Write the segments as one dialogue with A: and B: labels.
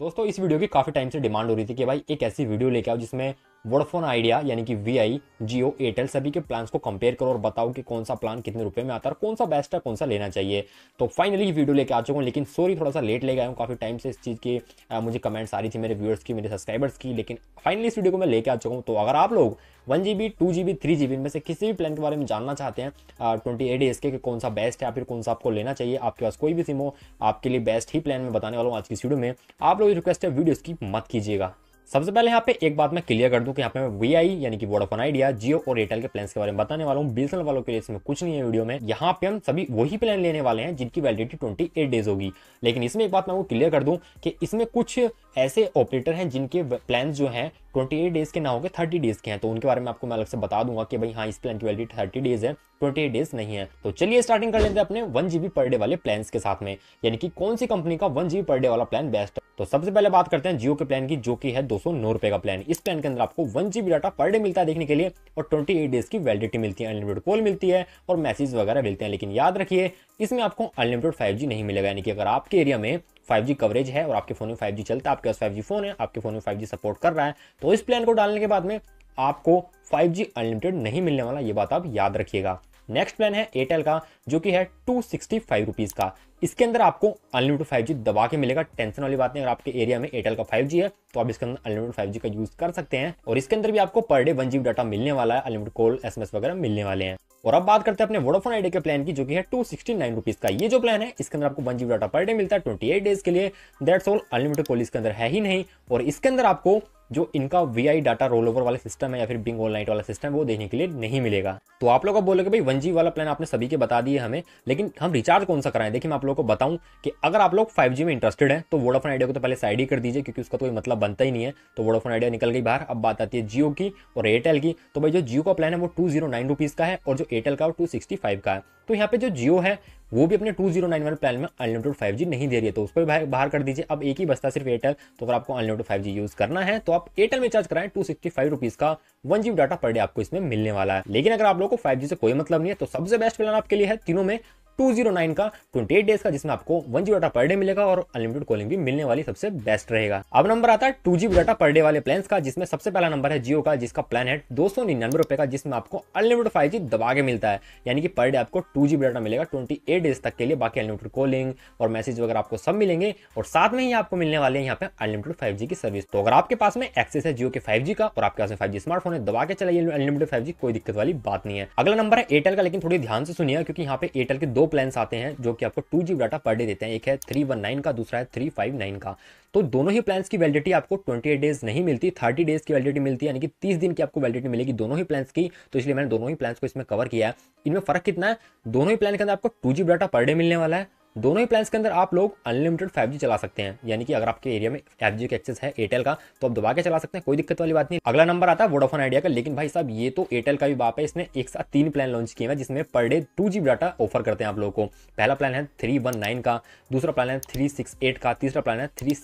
A: दोस्तों इस वीडियो की काफ़ी टाइम से डिमांड हो रही थी कि भाई एक ऐसी वीडियो लेके आओ जिसमें वोडाफोन आइडिया यानी कि वी आई जियो एयरटेल सभी के प्लान्स को कंपेयर करो और बताओ कि कौन सा प्लान कितने रुपए में आता है कौन सा बेस्ट है कौन सा लेना चाहिए तो फाइनली वीडियो लेके आ चुका हूँ लेकिन सॉरी थोड़ा सा लेट ले गया हूँ काफ़ी टाइम से इस चीज़ की आ, मुझे कमेंट्स आ रही थी मेरे व्यूअर्स की मेरे सब्सक्राइबर्स की लेकिन फाइनली इस वीडियो को मैं लेके आ चुका हूँ तो अगर आप लोग one G B two G B three G B इनमें से किसी भी प्लान के बारे में जानना चाहते हैं ट्वेंटी एट डेज के कौन सा बेस्ट है या फिर कौन सा आपको लेना चाहिए आपके पास कोई भी सिम हो आपके लिए बेस्ट ही प्लान में बताने वाला हूँ आज की वीडियो में आप लोग रिक्वेस्ट है वीडियोज़ की मत कीजिएगा सबसे पहले यहाँ पे एक बात मैं क्लियर कर दूँ कि यहाँ पे मैं वी आई यानी कि वोडाफोन आइडिया जियो और एयरटेल के प्लान के बारे में बताने वाला हूँ बीएसएनएल वालों के लिए इसमें कुछ नहीं है वीडियो में यहाँ पे हम सभी वही प्लान लेने वाले हैं जिनकी वैलिडिटी ट्वेंटी डेज होगी लेकिन इसमें एक बात मैं वो क्लियर कर दूँ कि इसमें कुछ ऐसे ऑपरेटर हैं जिनके प्लान जो हैं 28 डेज़ के ना होंगे 30 डेज़ के हैं तो उनके बारे में आपको मैं अलग से बता दूंगा कि भाई हाँ इस प्लान की वैलिडिटी 30 डेज़ है 28 डेज़ नहीं है तो चलिए स्टार्टिंग कर लेते हैं अपने वन जी पर डे वाले प्लान के साथ में यानी कि कौन सी कंपनी का वन जी पर डे वाला प्लान बेस्ट है तो सबसे पहले बात करते हैं जियो के प्लान की जो कि है दो रुपए का प्लान इस प्लान के अंदर आपको one GB data per day मिलता है देखने के लिए और ट्वेंटी एट डेज की वैलिडिटी मिलती है अनलिमिटेड कॉल मिलती है और मैसेज वगैरह मिलते हैं लेकिन याद रखिए इसमें आपको अनलिमिटेड फाइव नहीं मिलेगा यानी कि अगर आपके एरिया में 5G कवरेज है और आपके फ़ोन में 5G चलता है आपके पास 5G फ़ोन है आपके फ़ोन में 5G सपोर्ट कर रहा है तो इस प्लान को डालने के बाद में आपको 5G अनलिमिटेड नहीं मिलने वाला ये बात आप याद रखिएगा नेक्स्ट प्लान है एयरटेल का जो कि है टू सिक्सटी फाइव रुपीज़ का इसके अंदर आपको अनलिमिटेड फाइव जी दबा के मिलेगा टेंशन वाली बात नहीं अगर आपके एरिया में एयरटेल का फाइव जी है तो आप इसके अंदर अनलिमिटेड फाइव जी का यूज़ कर सकते हैं और इसके अंदर भी आपको per day one G data मिलने वाला है अनलिमिटेड कॉल एस वगैरह मिलने वाले हैं और अब बात करते हैं अपने वोडाफोन आइडिया के प्लान की जो कि है टू सिक्सटी नाइन रुपीज का ये जो प्लान है इसके अंदर आपको one GB data per day मिलता है ट्वेंटी एट डेज के लिए दैट्स ऑल अनलिमिटेड कॉल इसके अंदर है ही नहीं और इसके अंदर आपको जो इनका वी डाटा रोल ओवर वाला सिस्टम है या फिर बिंग ऑल नाइट वाला सिस्टम वो देखने के लिए नहीं मिलेगा तो आप लोग बोलोगे भाई वन जी वाला प्लान आपने सभी के बता दिए हमें लेकिन हम रिचार्ज कौन सा कराएं देखिए मैं आप लोग को बताऊं कि अगर आप लोग फाइव में इंटरेस्टेड हैं तो वोडाफोन आइडिया को तो पहले साइड ही कर दीजिए क्योंकि उसका कोई मतलब बनता ही नहीं है तो वोडाफोन आइडिया निकल गई बाहर अब बात आती है जियो की और एयरटेल की तो भाई जो जियो का प्लान है वो टू जीरो नाइन रुपीज़ का है और जो एयरटेल का वो टू सिक्सटी फाइव का है तो यहाँ पे जो जियो है वो भी अपने two zero nine one plan में अनलिमिटेड फाइव जी नहीं दे रही है तो उसको भी बाहर कर दीजिए अब एक ही बस्ता सिर्फ एयरटेल तो अगर आपको अनलिमिटेड फाइव जी यूज़ करना है तो आप एयरटेल में चार्ज कराएं टू सिक्सटी फाइव रुपीज़ का one G data per day आपको इसमें मिलने वाला है लेकिन अगर आप लोग को फाइव जी से कोई मतलब नहीं है तो सबसे बेस्ट प्लान आपके लिए है तीनों में 209 का 28 डेज का जिसमें आपको 1 जीबी डाटा पर डे मिलेगा और अनलिमिटेड कॉलिंग भी मिलने वाली सबसे बेस्ट रहेगा अब नंबर आता है two GB data per day वाले प्लान का जिसमें सबसे पहला नंबर है जियो का जिसका प्लान है दो सौ रुपए का जिसमें आपको अनलिमिटेड फाइव जी दबा के मिलता है यानी कि पर डे आपको टू जीबी डाटा मिलेगा ट्वेंटी डेज तक के लिए बाकी अनलिमिटेड कॉलिंग और मैसेज वगैरह आपको सब मिलेंगे और साथ में ही आपको मिलने वाले यहाँ पे अनलिमिटेड फाइव की सर्विस तो अगर आपके पास में एक्सेस है जियो के फाइव का और आपके पास फाइव जी स्मार्टफोन है दबा के चलाइए अनलिमिटेड फाइव कोई दिक्कत वाली बात नहीं है अगला नंबर है एयरटेल का लेकिन थोड़ी ध्यान से सुनिए क्योंकि यहाँ पे एयरटेल के दो प्लान्स आते हैं जो कि आपको टू डाटा पर डे देते हैं एक है थ्री वन नाइन का दूसरा है थ्री फाइव नाइन का तो दोनों ही प्लान्स की वैलिडिटी आपको ट्वेंटी डेज नहीं मिलती थर्टी डेज की वैलिडिटी मिलती है यानी कि तीस दिन की आपको वैलिडिटी मिलेगी दोनों ही प्लान्स की तो इसलिए मैंने दोनों ही प्लान्स को इसमें कवर किया है इनमें फर्क कितना है दोनों ही प्लान के अंदर आपको टू डाटा पर डे मिलने वाला है दोनों ही प्लान्स के अंदर आप लोग अनलिमिटेड 5G चला सकते हैं यानी कि अगर आपके एरिया में 5G का एक्सेस है एयरटेल का तो आप दबा के चला सकते हैं कोई दिक्कत वाली बात नहीं अगला नंबर आता है वोडाफोन आइडिया का लेकिन भाई साहब ये तो एयरटेल का भी बाप है इसने एक साथ तीन प्लान लॉन्च किए हैं जिसमें per day to data offer करते हैं आप लोगों को पहला प्लान है थ्री का दूसरा प्लान है थ्री का तीसरा प्लान है थ्री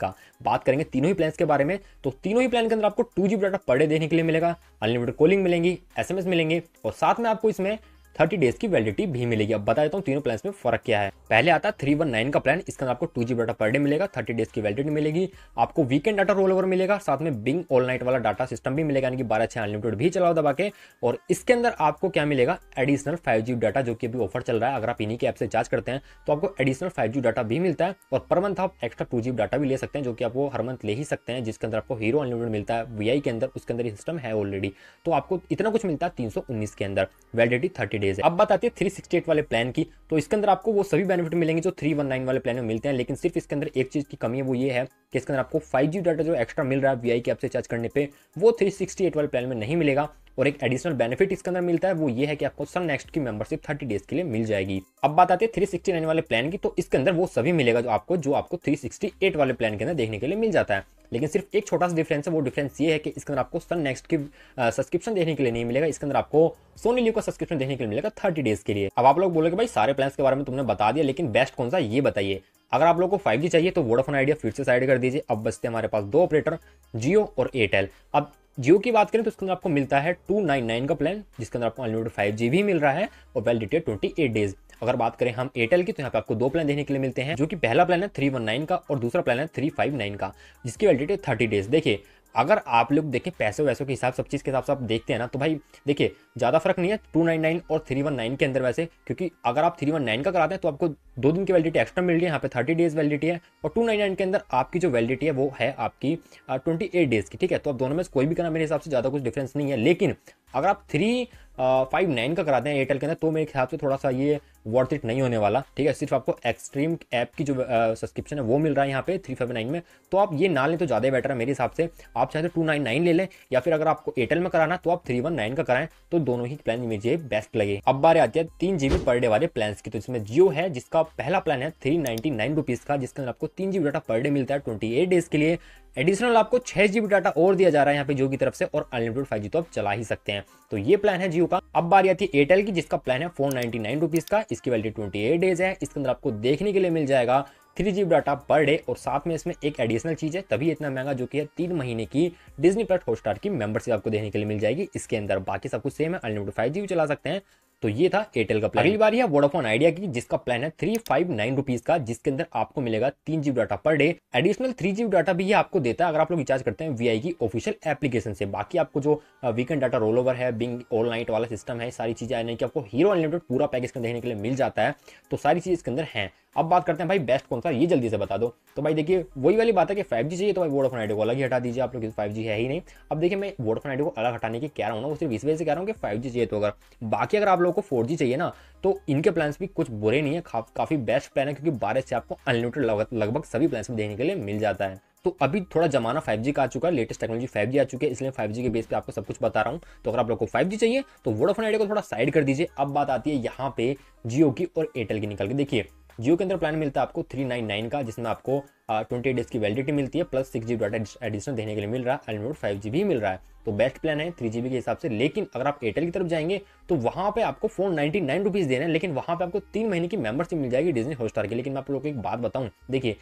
A: का बात करेंगे तीनों ही प्लान के बारे में तो तीनों ही प्लान के अंदर आपको टू डाटा पर डे देने के लिए मिलेगा अनलिमिटेड कॉलिंग मिलेंगी एस मिलेंगे और साथ में आपको इसमें थर्टी डेज की वैलिडिटी भी मिलेगी अब बता देता हूँ तीनों प्लान में फर्क क्या है पहले आता है थ्री वन नाइन का प्लान अंदर आपको two G data per day मिलेगा थर्टी डेज की वैलिडिटी मिलेगी आपको वीकेंड डाटा रोल ओवर मिलेगा साथ में बिंग ऑल नाइट वाला डाटा सिस्टम भी मिलेगा यानी कि बारह छह अनलिमिटेड भी चलाओ दबा के और इसके अंदर आपको क्या मिलेगा एडिशनल फाइव जी डाटा जो कि अभी ऑफर चल रहा है अगर आप इन्हीं के ऐप से चार्ज करते हैं तो आपको एडिशनल फाइव जी डाटा भी मिलता है और पर मंथ आप एक्स्ट्रा टू जी डाटा भी ले सकते हैं जो कि आप वो हर मंथ ले ही सकते हैं जिसके अंदर आपको हीरो अनलिमिटेड मिलता है वी के अंदर उसके अंदर सिस्टम है ऑलरेडी तो आपको इतना कुछ मिलता है तीन के अंदर वैलिडिटी थर्टी डेज है अब बताते थ्री सिक्सटी एट वाले प्लान की तो इसके अंदर आपको वो सभी बेनिफिट मिलेंगे जो थ्री वन नाइन वाले प्लान में मिलते हैं लेकिन सिर्फ इसके अंदर एक चीज़ की कमी है वो ये है कि इसके अंदर आपको फाइव जी डाटा जो एक्स्ट्रा मिल रहा है वी आई के आपसे चार्ज करने पर वो थ्री सिक्सटी एट वाले प्लान में नहीं मिलेगा और एक एडिशनल बेनिफिट इसके अंदर मिलता है वो ये है कि आपको सन नेक्स्ट की मेंबरशिप थर्टी डेज के लिए मिल जाएगी अब बात आती है थ्री सिक्सटी नाइन वाले प्लान की तो इसके अंदर वो सभी मिलेगा जो आपको जो आपको थ्री सिक्सटी एट वाले प्लान के अंदर देखने के लिए मिल जाता है लेकिन सिर्फ एक छोटा सा डिफरेंस है वो डिफरेंस ये है कि इसके अंदर आपको सन नेक्स्ट की सब्सक्रिप्शन देखने के लिए नहीं मिलेगा इसके अंदर आपको सोनी लिव का सब्सक्रिप्शन देखने के लिए मिलेगा थर्टी डेज के लिए अब आप लोग बोलोगे भाई सारे प्लान के बारे में तुमने बता दिया लेकिन बेस्ट कौन सा ये बताइए अगर आप लोग को 5G चाहिए तो वोडाफोन आइडिया फिर से साइड कर दीजिए अब बचते हमारे पास दो ऑपरेटर जियो और एयरटेल अब जियो की बात करें तो उसके अंदर आपको मिलता है टू नाइन नाइन का प्लान जिसके अंदर आपको अनलिमिटेड फाइव जी भी मिल रहा है और वैलिडिटी ट्वेंटी एट डेज अगर बात करें हम एयरटेल की तो यहाँ पे आपको दो प्लान देखने के लिए मिलते हैं जो कि पहला प्लान है थ्री वन नाइन का और दूसरा प्लान है थ्री फाइव नाइन का जिसकी वैलिडिटी थर्टी डेज देखिए अगर आप लोग देखें पैसे वैसों के हिसाब सब चीज़ के हिसाब से आप देखते हैं ना तो भाई देखिए ज़्यादा फर्क नहीं है टू नाइन नाइन और थ्री वन नाइन के अंदर वैसे क्योंकि अगर आप थ्री वन नाइन का कराते हैं तो आपको दो दिन की वैलिडिटी एक्स्ट्रा मिल रही है यहाँ पे थर्टी डेज वैलिडिटी है और टू नाइन नाइन के अंदर आपकी जो वैलिडिटी है वो है आपकी ट्वेंटी एट डेज़ की ठीक है तो आप दोनों में कोई भी करना मेरे हिसाब से ज़्यादा कुछ डिफरेंस नहीं है लेकिन अगर आप थ्री फाइव नाइन का कराते हैं एयरटेल के अंदर तो मेरे हिसाब से थोड़ा सा ये वर्थ इट नहीं होने वाला ठीक है सिर्फ आपको एक्सट्रीम ऐप की जो सब्सक्रिप्शन है वो मिल रहा है यहाँ पे थ्री फाइव नाइन में तो आप ये ना लें तो ज़्यादा बेटर है मेरे हिसाब से आप चाहे तो टू नाइन नाइन ले लें या फिर अगर आपको एयरटेल में कराना तो आप थ्री वन नाइन का कराएं तो दोनों ही प्लान मुझे बेस्ट लगे अब बारे आती है तीन जीबी पर डे वाले प्लान की तो इसमें जियो है जिसका पहला प्लान है थ्री नाइनटी नाइन रुपीज़ का जिसके अंदर आपको तीन जीबी डाटा पर डे मिलता है ट्वेंटी एट डेज के लिए एडिशनल आपको छह जीबी डाटा और दिया जा रहा है यहाँ पे जियो की तरफ से और अनलिमिटेड फाइव तो आप चला ही सकते हैं तो ये प्लान है जियो का अब बार आती है एयरटेल की जिसका प्लान है फोर नाइनटी का इसकी वैल्यू ट्वेंटी डेज है इसके अंदर आपको देखने के लिए मिल जाएगा three G data per day और साथ में इसमें एक एडिशनल चीज़ है तभी इतना महंगा जो कि है तीन महीने की डिजनी प्लस हॉटस्टार की मेंबरशिप आपको देखने के लिए मिल जाएगी इसके अंदर बाकी सब कुछ सेम है अनलिमिटेड फाइव जी चला सकते हैं तो ये था एयरटेल का प्लान अगली बार है वोडाफोन आइडिया की जिसका प्लान है थ्री फाइव नाइन रुपीज का जिसके अंदर आपको मिलेगा तीन GB data per day additional three GB data भी ये आपको देता है अगर आप लोग रिचार्ज करते हैं वीआई की ऑफिशियल एप्लीकेशन से बाकी आपको जो वीकेंड डाटा रोल ओवर है बिंग ऑल नाइट वाला सिस्टम है सारी चीजें आने की आपको हीरो अनलिमिटेड पूरा पैकेज के देखने के लिए मिल जाता है तो सारी चीज इसके अंदर है अब बात करते हैं भाई बेस्ट कौन सा ये जल्दी से बता दो तो भाई देखिए वही वाली बात है कि 5G चाहिए तो भाई वोडाफोन आइडिया को अलग ही हटा दीजिए आप लोग 5G तो है ही नहीं अब देखिए मैं वोडाफोन आइडिया को अलग हटाने की कह रहा हूँ ना वो सिर्फ इस वजह से कह रहा हूँ कि 5G चाहिए तो अगर बाकी अगर आप लोगों को फोर चाहिए ना तो इनके प्लान्स भी कुछ बुरे नहीं है काफ़ी बेस्ट प्लान है क्योंकि बारह से आपको अनलिमिटेड लगभग सभी प्लान्स में देखने के लिए मिल जाता है तो अभी थोड़ा जमाना 5G का आ चुका है लेटेस्ट टेक्नोलॉजी 5G आ चुकी है इसलिए 5G के बेस पे आपको सब कुछ बता रहा हूँ तो अगर आप लोग को 5G चाहिए तो वोडाफोन आइडिया को थोड़ा साइड कर दीजिए अब बात आती है यहाँ पे जियो की और एयरटेल की निकल के देखिए जियो के अंदर प्लान मिलता है आपको थ्री नाइन नाइन का जिसमें आपको ट्वेंटी डेज की वैलिडिटी मिलती है plus six G data additional देने के लिए मिल रहा है अनलिमिटेड फाइव जी भी मिल रहा है तो बेस्ट प्लान है थ्री जी के हिसाब से लेकिन अगर आप एयरटेल की तरफ जाएंगे तो वहां पे आपको फोन नाइनटी नाइन रुपीज़ देना है लेकिन वहां पे आपको तीन महीने की मेंबरशिप मिल जाएगी डिजनी हॉटस्टार की लेकिन मैं आप लोग को एक बात बताऊँ देखिए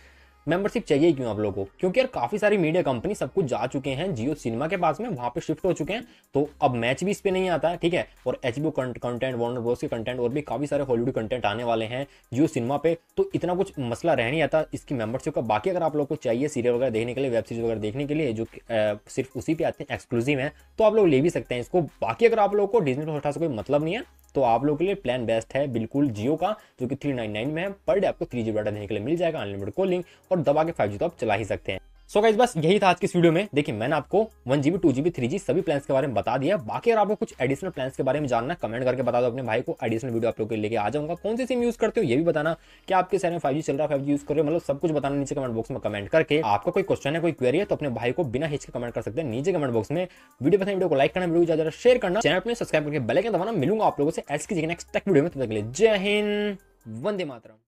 A: मेंबरशिप चाहिए क्यों आप लोगों को क्योंकि यार काफी सारी मीडिया कंपनी सब कुछ जा चुके हैं जियो सिनेमा के पास में वहां पे शिफ्ट हो चुके हैं तो अब मैच भी इस पर नहीं आता है ठीक है और H B content Warner Bros के कंटेंट और भी काफी सारे हॉलीवुड कंटेंट आने वाले हैं जियो सिनेमा पे तो इतना कुछ मसला रह नहीं आता इसकी मेंबरशिप का बाकी अगर आप लोग को चाहिए सीरियल वगैरह देखने के लिए वेब सीरीज वगैरह देखने के लिए जो सिर्फ उसी पे आते हैं एक्सक्लूसिव है तो आप लोग ले भी सकते हैं इसको बाकी अगर आप लोग को डिजनी हॉटस्टार से कोई मतलब नहीं है तो आप लोग के लिए प्लान बेस्ट है बिल्कुल जियो का जो कि थ्री नाइन नाइन में है पर डे आपको थ्री जी डाटा देने के लिए मिल जाएगा अनलिमिटेड कॉलिंग और दबा के फाइव जी तो आप चला ही सकते हैं सो गाइज बस यही था आज की इस वीडियो में देखिए मैंने आपको one GB two GB three G सभी प्लान के बारे में बता दिया बाकी अगर आपको कुछ एडिशनल प्लान्स के बारे में जानना कमेंट करके बता दो अपने भाई को एडिशनल वीडियो आप लोग के लेके आ जाऊंगा कौन सी सिम यूज करते हो ये भी बताना कि आपके शहर में फाइव चल रहा है फाइव यूज कर रहे हो मतलब सब कुछ बताना नीचे कमेंट बॉक्स में कमेंट करके आपका कोई क्वेश्चन है कोई क्वेरी है तो अपने भाई को बिना हिच के कमेंट कर सकते हैं नीचे कमेंट बॉक्स में वीडियो पता वीडियो को लाइक करना वीडियो ज्यादा शेयर करना चैनल पर सब्सक्राइब करके बेलाइकन दबाना मिलूंगा आप लोगों से ऐसी जय हिंद वंदे मातरम